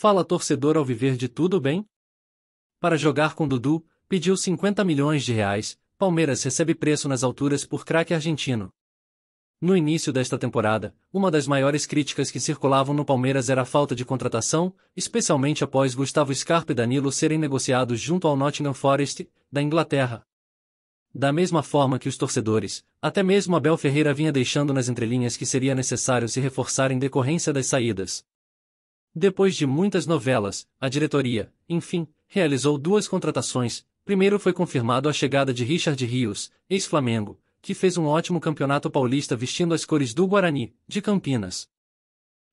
Fala torcedor ao viver de tudo bem? Para jogar com Dudu, pediu 50 milhões de reais, Palmeiras recebe preço nas alturas por craque argentino. No início desta temporada, uma das maiores críticas que circulavam no Palmeiras era a falta de contratação, especialmente após Gustavo Scarpa e Danilo serem negociados junto ao Nottingham Forest, da Inglaterra. Da mesma forma que os torcedores, até mesmo Abel Ferreira vinha deixando nas entrelinhas que seria necessário se reforçar em decorrência das saídas. Depois de muitas novelas, a diretoria, enfim, realizou duas contratações. Primeiro foi confirmado a chegada de Richard Rios, ex-Flamengo, que fez um ótimo campeonato paulista vestindo as cores do Guarani, de Campinas.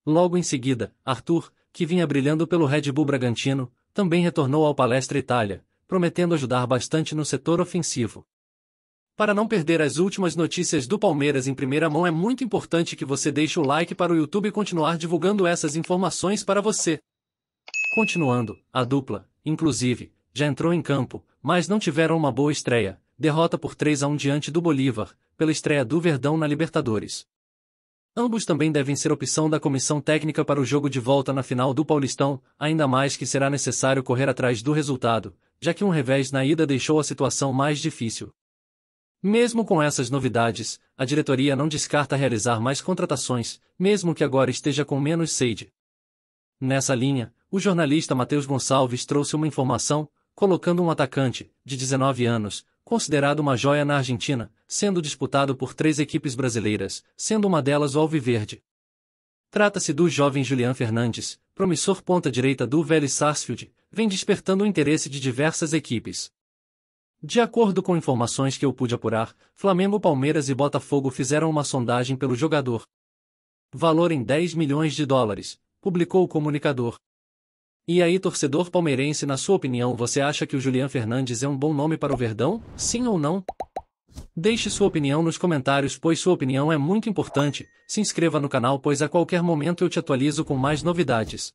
Logo em seguida, Arthur, que vinha brilhando pelo Red Bull Bragantino, também retornou ao Palestra Itália, prometendo ajudar bastante no setor ofensivo. Para não perder as últimas notícias do Palmeiras em primeira mão é muito importante que você deixe o like para o YouTube continuar divulgando essas informações para você. Continuando, a dupla, inclusive, já entrou em campo, mas não tiveram uma boa estreia, derrota por 3 a 1 diante do Bolívar, pela estreia do Verdão na Libertadores. Ambos também devem ser opção da comissão técnica para o jogo de volta na final do Paulistão, ainda mais que será necessário correr atrás do resultado, já que um revés na ida deixou a situação mais difícil. Mesmo com essas novidades, a diretoria não descarta realizar mais contratações, mesmo que agora esteja com menos sede. Nessa linha, o jornalista Matheus Gonçalves trouxe uma informação, colocando um atacante, de 19 anos, considerado uma joia na Argentina, sendo disputado por três equipes brasileiras, sendo uma delas o Alviverde. Trata-se do jovem Julian Fernandes, promissor ponta-direita do Vélez Sarsfield, vem despertando o interesse de diversas equipes. De acordo com informações que eu pude apurar, Flamengo, Palmeiras e Botafogo fizeram uma sondagem pelo jogador. Valor em 10 milhões de dólares, publicou o comunicador. E aí, torcedor palmeirense, na sua opinião, você acha que o Julian Fernandes é um bom nome para o Verdão? Sim ou não? Deixe sua opinião nos comentários, pois sua opinião é muito importante. Se inscreva no canal, pois a qualquer momento eu te atualizo com mais novidades.